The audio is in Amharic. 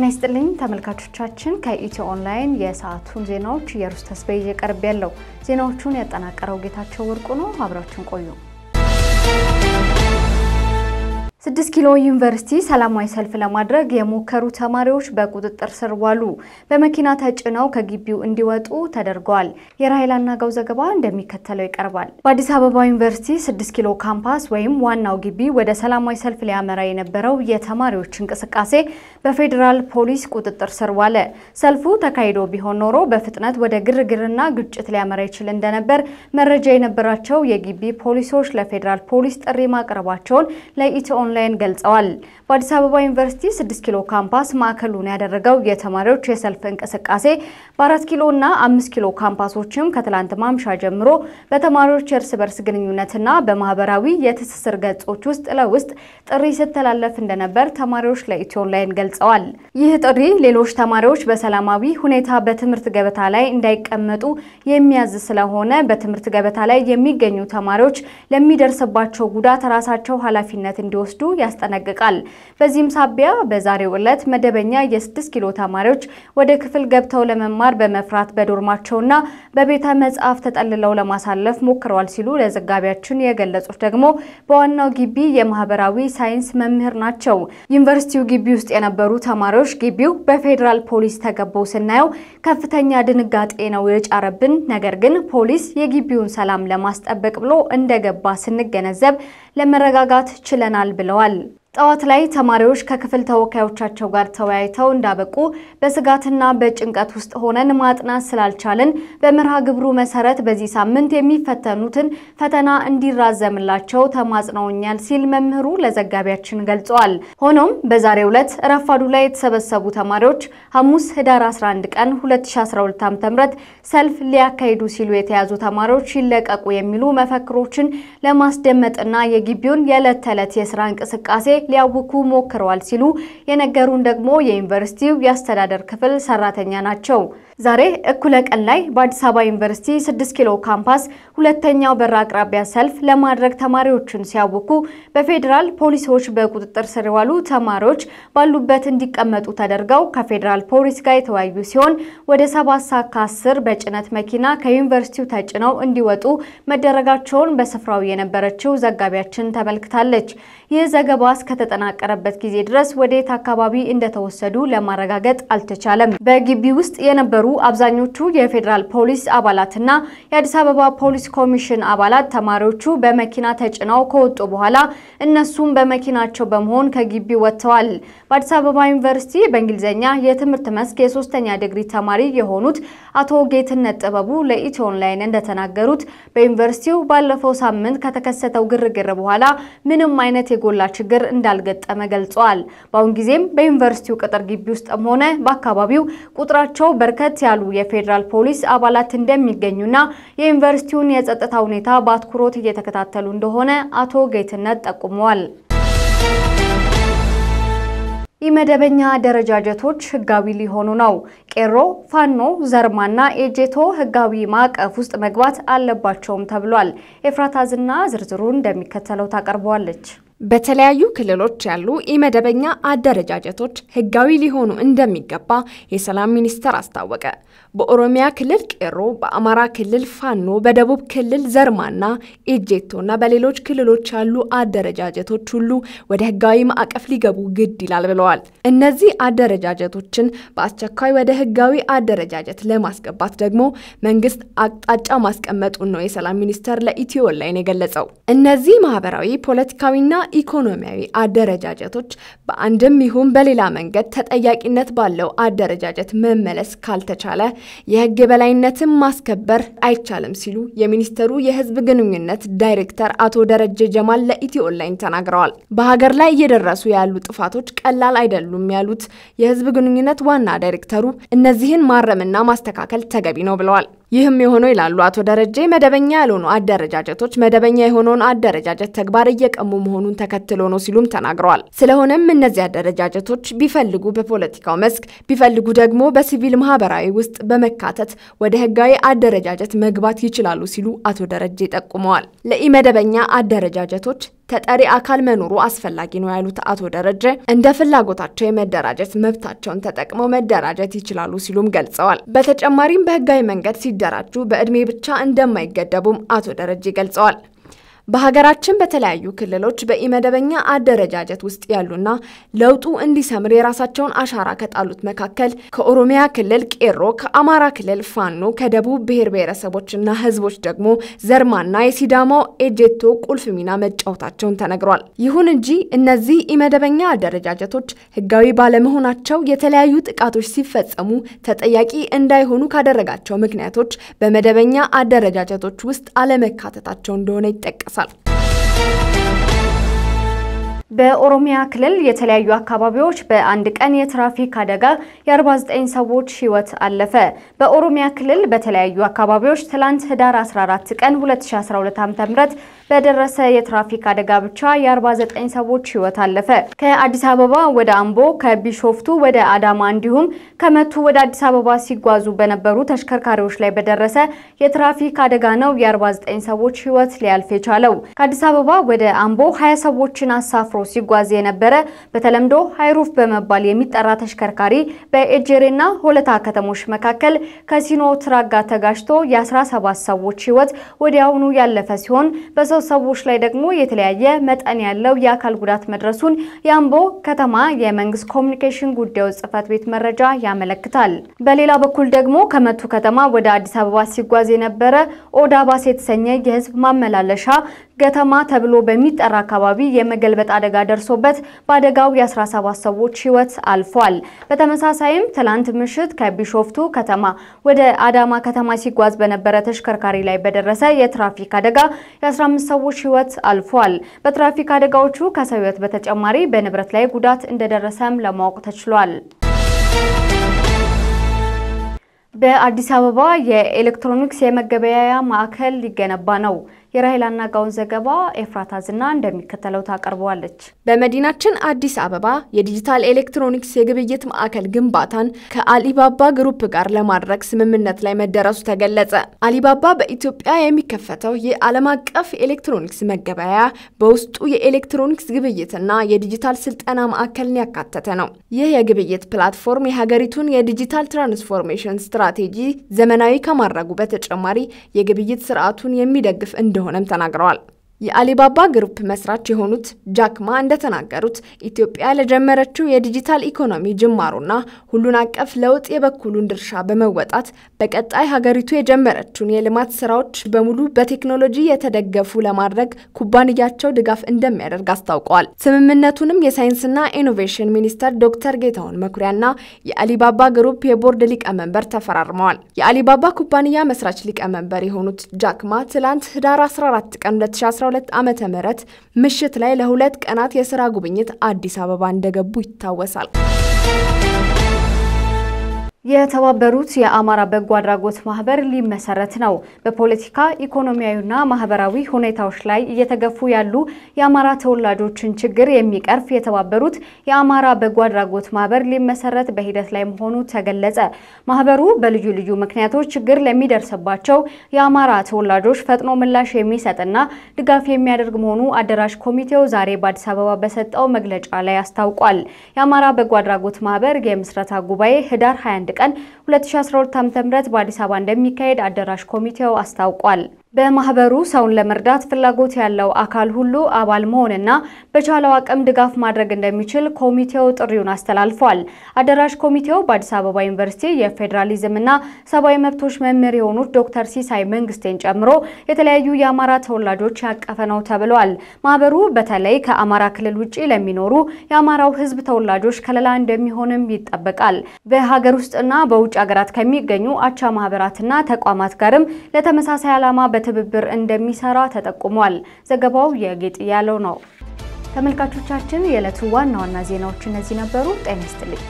ጤና ይስጥልኝ ተመልካቾቻችን፣ ከኢትዮ ኦንላይን የሰዓቱን ዜናዎች እየሩስ ተስበይ እየቀርብ ያለው ዜናዎቹን ያጠናቀረው ጌታቸው ወርቁ ነው። አብራችን ቆዩ። ስድስት ኪሎ ዩኒቨርሲቲ ሰላማዊ ሰልፍ ለማድረግ የሞከሩ ተማሪዎች በቁጥጥር ስር ዋሉ። በመኪና ተጭነው ከግቢው እንዲወጡ ተደርገዋል። የራሄል አናጋው ዘገባ እንደሚከተለው ይቀርባል። በአዲስ አበባ ዩኒቨርሲቲ ስድስት ኪሎ ካምፓስ ወይም ዋናው ግቢ ወደ ሰላማዊ ሰልፍ ሊያመራ የነበረው የተማሪዎች እንቅስቃሴ በፌዴራል ፖሊስ ቁጥጥር ስር ዋለ። ሰልፉ ተካሂዶ ቢሆን ኖሮ በፍጥነት ወደ ግርግርና ግጭት ሊያመራ ይችል እንደነበር መረጃ የነበራቸው የግቢ ፖሊሶች ለፌዴራል ፖሊስ ጥሪ ማቅረባቸውን ለኢትዮ ላይን ገልጸዋል። በአዲስ አበባ ዩኒቨርሲቲ 6 ኪሎ ካምፓስ ማዕከሉን ያደረገው የተማሪዎች የሰልፍ እንቅስቃሴ በ4 ኪሎ እና 5 ኪሎ ካምፓሶችም ከትላንት ማምሻ ጀምሮ በተማሪዎች የእርስ በርስ ግንኙነትና በማህበራዊ የትስስር ገጾች ውስጥ ለውስጥ ጥሪ ስተላለፍ እንደነበር ተማሪዎች ለኢትዮ ኦንላይን ገልጸዋል። ይህ ጥሪ ሌሎች ተማሪዎች በሰላማዊ ሁኔታ በትምህርት ገበታ ላይ እንዳይቀመጡ የሚያዝ ስለሆነ በትምህርት ገበታ ላይ የሚገኙ ተማሪዎች ለሚደርስባቸው ጉዳት ራሳቸው ኃላፊነት እንዲወስዱ እንዲወስዱ ያስጠነቅቃል። በዚህም ሳቢያ በዛሬው ዕለት መደበኛ የ6 ኪሎ ተማሪዎች ወደ ክፍል ገብተው ለመማር በመፍራት በዶርማቸውና በቤተ መጽሐፍ ተጠልለው ለማሳለፍ ሞክረዋል ሲሉ ለዘጋቢያችን የገለጹት ደግሞ በዋናው ግቢ የማህበራዊ ሳይንስ መምህር ናቸው። ዩኒቨርሲቲው ግቢ ውስጥ የነበሩ ተማሪዎች ግቢው በፌዴራል ፖሊስ ተገበው ስናየው ከፍተኛ ድንጋጤ ነው የጫረብን። ነገር ግን ፖሊስ የግቢውን ሰላም ለማስጠበቅ ብሎ እንደገባ ስንገነዘብ ለመረጋጋት ችለናል ብለዋል። ጠዋት ላይ ተማሪዎች ከክፍል ተወካዮቻቸው ጋር ተወያይተው እንዳበቁ በስጋትና በጭንቀት ውስጥ ሆነን ማጥናት ስላልቻልን በመርሃ ግብሩ መሰረት በዚህ ሳምንት የሚፈተኑትን ፈተና እንዲራዘምላቸው ተማጽነውኛል ሲል መምህሩ ለዘጋቢያችን ገልጸዋል። ሆኖም በዛሬ ዕለት ረፋዱ ላይ የተሰበሰቡ ተማሪዎች ሐሙስ ህዳር 11 ቀን 2012 ዓ.ም ሰልፍ ሊያካሂዱ ሲሉ የተያዙ ተማሪዎች ይለቀቁ የሚሉ መፈክሮችን ለማስደመጥና የግቢውን የዕለት ተዕለት የስራ እንቅስቃሴ ሊያውኩ ሞክረዋል ሲሉ የነገሩን ደግሞ የዩኒቨርሲቲው የአስተዳደር ክፍል ሰራተኛ ናቸው። ዛሬ እኩለ ቀን ላይ በአዲስ አበባ ዩኒቨርሲቲ 6 ኪሎ ካምፓስ ሁለተኛው በር አቅራቢያ ሰልፍ ለማድረግ ተማሪዎችን ሲያውኩ በፌዴራል ፖሊሶች በቁጥጥር ስር የዋሉ ተማሪዎች ባሉበት እንዲቀመጡ ተደርገው ከፌዴራል ፖሊስ ጋር የተወያዩ ሲሆን ወደ 7 ሰዓት ከአስር በጭነት መኪና ከዩኒቨርሲቲው ተጭነው እንዲወጡ መደረጋቸውን በስፍራው የነበረችው ዘጋቢያችን ተመልክታለች። ይህ ዘገባ እስከ እስከተጠናቀረበት ጊዜ ድረስ ወዴት አካባቢ እንደተወሰዱ ለማረጋገጥ አልተቻለም። በግቢ ውስጥ የነበሩ አብዛኞቹ የፌዴራል ፖሊስ አባላትና የአዲስ አበባ ፖሊስ ኮሚሽን አባላት ተማሪዎቹ በመኪና ተጭነው ከወጡ በኋላ እነሱም በመኪናቸው በመሆን ከግቢ ወጥተዋል። በአዲስ አበባ ዩኒቨርሲቲ በእንግሊዝኛ የትምህርት መስክ የሶስተኛ ዲግሪ ተማሪ የሆኑት አቶ ጌትነት ጥበቡ ለኢትዮ ኦንላይን እንደተናገሩት በዩኒቨርሲቲው ባለፈው ሳምንት ከተከሰተው ግርግር በኋላ ምንም አይነት የጎላ ችግር እንዳልገጠመ ገልጸዋል። በአሁን ጊዜም በዩኒቨርሲቲው ቅጥር ግቢ ውስጥም ሆነ በአካባቢው ቁጥራቸው በርከት ያሉ የፌዴራል ፖሊስ አባላት እንደሚገኙና የዩኒቨርሲቲውን የጸጥታ ሁኔታ በአትኩሮት እየተከታተሉ እንደሆነ አቶ ጌትነት ጠቁመዋል። የመደበኛ አደረጃጀቶች ህጋዊ ሊሆኑ ነው። ቄሮ፣ ፋኖ፣ ዘርማና ኤጄቶ ህጋዊ ማዕቀፍ ውስጥ መግባት አለባቸውም ተብሏል። ኤፍራታ ዝና ዝርዝሩ እንደሚከተለው ታቀርበዋለች። በተለያዩ ክልሎች ያሉ ኢመደበኛ አደረጃጀቶች ህጋዊ ሊሆኑ እንደሚገባ የሰላም ሚኒስቴር አስታወቀ። በኦሮሚያ ክልል ቄሮ፣ በአማራ ክልል ፋኖ፣ በደቡብ ክልል ዘርማና እና በሌሎች ክልሎች ያሉ አደረጃጀቶች ሁሉ ወደ ህጋዊ ማዕቀፍ ሊገቡ ግድ ይላል ብለዋል። እነዚህ አደረጃጀቶችን በአስቸኳይ ወደ ህጋዊ አደረጃጀት ለማስገባት ደግሞ መንግስት አቅጣጫ ማስቀመጡን ነው የሰላም ሚኒስቴር ለኢትዮ ኦንላይን የገለጸው። እነዚህ ማህበራዊ፣ ፖለቲካዊና ኢኮኖሚያዊ አደረጃጀቶች በአንድም ይሁን በሌላ መንገድ ተጠያቂነት ባለው አደረጃጀት መመለስ ካልተቻለ የህግ የበላይነትን ማስከበር አይቻልም ሲሉ የሚኒስቴሩ የህዝብ ግንኙነት ዳይሬክተር አቶ ደረጀ ጀማል ለኢትዮ ኦንላይን ተናግረዋል። በሀገር ላይ እየደረሱ ያሉ ጥፋቶች ቀላል አይደሉም ያሉት የህዝብ ግንኙነት ዋና ዳይሬክተሩ እነዚህን ማረምና ማስተካከል ተገቢ ነው ብለዋል። ይህም የሆነው ይላሉ አቶ ደረጀ መደበኛ ያልሆኑ አደረጃጀቶች መደበኛ የሆነውን አደረጃጀት ተግባር እየቀሙ መሆኑን ተከትሎ ነው ሲሉም ተናግረዋል። ስለሆነም እነዚህ አደረጃጀቶች ቢፈልጉ በፖለቲካው መስክ ቢፈልጉ ደግሞ በሲቪል ማህበራዊ ውስጥ በመካተት ወደ ህጋዊ አደረጃጀት መግባት ይችላሉ ሲሉ አቶ ደረጀ ጠቁመዋል። ለኢ መደበኛ አደረጃጀቶች ተጠሪ አካል መኖሩ አስፈላጊ ነው ያሉት አቶ ደረጀ እንደ ፍላጎታቸው የመደራጀት መብታቸውን ተጠቅመው መደራጀት ይችላሉ ሲሉም ገልጸዋል። በተጨማሪም በህጋዊ መንገድ ሲደራጁ በእድሜ ብቻ እንደማይገደቡም አቶ ደረጀ ገልጸዋል። በሀገራችን በተለያዩ ክልሎች በኢመደበኛ አደረጃጀት ውስጥ ያሉና ለውጡ እንዲሰምር የራሳቸውን አሻራ ከጣሉት መካከል ከኦሮሚያ ክልል ቄሮ፣ ከአማራ ክልል ፋኖ፣ ከደቡብ ብሔር ብሔረሰቦችና ህዝቦች ደግሞ ዘርማና የሲዳማው ኤጀቶ ቁልፍ ሚና መጫወታቸውን ተነግሯል። ይሁን እንጂ እነዚህ ኢመደበኛ አደረጃጀቶች ህጋዊ ባለመሆናቸው የተለያዩ ጥቃቶች ሲፈጸሙ ተጠያቂ እንዳይሆኑ ካደረጋቸው ምክንያቶች በመደበኛ አደረጃጀቶች ውስጥ አለመካተታቸው እንደሆነ ይጠቀሳል። ይደርሳል። በኦሮሚያ ክልል የተለያዩ አካባቢዎች በአንድ ቀን የትራፊክ አደጋ የ49 ሰዎች ህይወት አለፈ። በኦሮሚያ ክልል በተለያዩ አካባቢዎች ትላንት ህዳር 14 ቀን 2012 ዓ.ም በደረሰ የትራፊክ አደጋ ብቻ የ49 ሰዎች ህይወት አለፈ። ከአዲስ አበባ ወደ አምቦ፣ ከቢሾፍቱ ወደ አዳማ እንዲሁም ከመቱ ወደ አዲስ አበባ ሲጓዙ በነበሩ ተሽከርካሪዎች ላይ በደረሰ የትራፊክ አደጋ ነው የ49 ሰዎች ህይወት ሊያልፍ የቻለው። ከአዲስ አበባ ወደ አምቦ 20 ሰዎችን አሳፍሮ ሲጓዝ የነበረ በተለምዶ ሀይሩፍ በመባል የሚጠራ ተሽከርካሪ በኤጀሬና ሆለታ ከተሞች መካከል ከሲኖ ትራጋ ተጋጭቶ የ17 ሰዎች ህይወት ወዲያውኑ ያለፈ ሲሆን በሰው በተያዙ ሰዎች ላይ ደግሞ የተለያየ መጠን ያለው የአካል ጉዳት መድረሱን የአምቦ ከተማ የመንግስት ኮሚኒኬሽን ጉዳዮች ጽህፈት ቤት መረጃ ያመለክታል። በሌላ በኩል ደግሞ ከመቱ ከተማ ወደ አዲስ አበባ ሲጓዝ የነበረ ኦዳ ባስ የተሰኘ የህዝብ ማመላለሻ ገተማ ተብሎ በሚጠራ አካባቢ የመገልበጥ አደጋ ደርሶበት በአደጋው የ17 ሰዎች ህይወት አልፏል። በተመሳሳይም ትላንት ምሽት ከቢሾፍቱ ከተማ ወደ አዳማ ከተማ ሲጓዝ በነበረ ተሽከርካሪ ላይ በደረሰ የትራፊክ አደጋ የ15 ሰዎች ህይወት አልፏል። በትራፊክ አደጋዎቹ ከሰው በተጨማሪ በንብረት ላይ ጉዳት እንደደረሰም ለማወቅ ተችሏል። በአዲስ አበባ የኤሌክትሮኒክስ የመገበያያ ማዕከል ሊገነባ ነው። የራሄል አናጋውን ዘገባ ኤፍራታ ዝና እንደሚከተለው ታቀርበዋለች። በመዲናችን አዲስ አበባ የዲጂታል ኤሌክትሮኒክስ የግብይት ማዕከል ግንባታን ከአሊባባ ግሩፕ ጋር ለማድረግ ስምምነት ላይ መደረሱ ተገለጸ። አሊባባ በኢትዮጵያ የሚከፈተው የዓለም አቀፍ ኤሌክትሮኒክስ መገበያያ በውስጡ የኤሌክትሮኒክስ ግብይትና የዲጂታል ስልጠና ማዕከልን ያካተተ ነው። ይህ የግብይት ፕላትፎርም የሀገሪቱን የዲጂታል ትራንስፎርሜሽን ስትራቴጂ ዘመናዊ ከማድረጉ በተጨማሪ የግብይት ስርዓቱን የሚደግፍ እንደ እንደሆነም ተናግረዋል። የአሊባባ ግሩፕ መስራች የሆኑት ጃክማ እንደተናገሩት ኢትዮጵያ ለጀመረችው የዲጂታል ኢኮኖሚ ጅማሮና ሁሉን አቀፍ ለውጥ የበኩሉን ድርሻ በመወጣት በቀጣይ ሀገሪቱ የጀመረችውን የልማት ስራዎች በሙሉ በቴክኖሎጂ የተደገፉ ለማድረግ ኩባንያቸው ድጋፍ እንደሚያደርግ አስታውቀዋል። ስምምነቱንም የሳይንስና ኢኖቬሽን ሚኒስተር ዶክተር ጌታሁን መኩሪያና የአሊባባ ግሩፕ የቦርድ ሊቀመንበር ተፈራርመዋል። የአሊባባ ኩባንያ መስራች ሊቀመንበር የሆኑት ጃክማ ትላንት ህዳር 14 ቀን 2012 2012 ዓ ም ምሽት ላይ ለሁለት ቀናት የስራ ጉብኝት አዲስ አበባ እንደገቡ ይታወሳል። የተባበሩት የአማራ በጎ አድራጎት ማህበር ሊመሰረት ነው። በፖለቲካ ኢኮኖሚያዊና ማህበራዊ ሁኔታዎች ላይ እየተገፉ ያሉ የአማራ ተወላጆችን ችግር የሚቀርፍ የተባበሩት የአማራ በጎ አድራጎት ማህበር ሊመሰረት በሂደት ላይ መሆኑ ተገለጸ። ማህበሩ በልዩ ልዩ ምክንያቶች ችግር ለሚደርስባቸው የአማራ ተወላጆች ፈጥኖ ምላሽ የሚሰጥና ድጋፍ የሚያደርግ መሆኑ አደራሽ ኮሚቴው ዛሬ በአዲስ አበባ በሰጠው መግለጫ ላይ አስታውቋል። የአማራ በጎ አድራጎት ማህበር የምስረታ ጉባኤ ህዳር 21 ቀን 2012 ዓ.ም በአዲስ አበባ እንደሚካሄድ አዳራሽ ኮሚቴው አስታውቋል። በማህበሩ ሰውን ለመርዳት ፍላጎት ያለው አካል ሁሉ አባል መሆንና በቻለው አቅም ድጋፍ ማድረግ እንደሚችል ኮሚቴው ጥሪውን አስተላልፏል። አደራጅ ኮሚቴው በአዲስ አበባ ዩኒቨርሲቲ የፌዴራሊዝምና ሰብአዊ መብቶች መምህር የሆኑት ዶክተር ሲሳይ መንግስቴን ጨምሮ የተለያዩ የአማራ ተወላጆች ያቀፈ ነው ተብሏል። ማህበሩ በተለይ ከአማራ ክልል ውጭ ለሚኖሩ የአማራው ህዝብ ተወላጆች ከለላ እንደሚሆንም ይጠበቃል። በሀገር ውስጥና በውጭ ሀገራት ከሚገኙ አቻ ማህበራትና ተቋማት ጋርም ለተመሳሳይ ዓላማ በትብብር እንደሚሰራ ተጠቁሟል። ዘገባው የጌጥ ያለው ነው። ተመልካቾቻችን የዕለቱ ዋና ዋና ዜናዎች እነዚህ ነበሩ። ጤና ይስጥልኝ።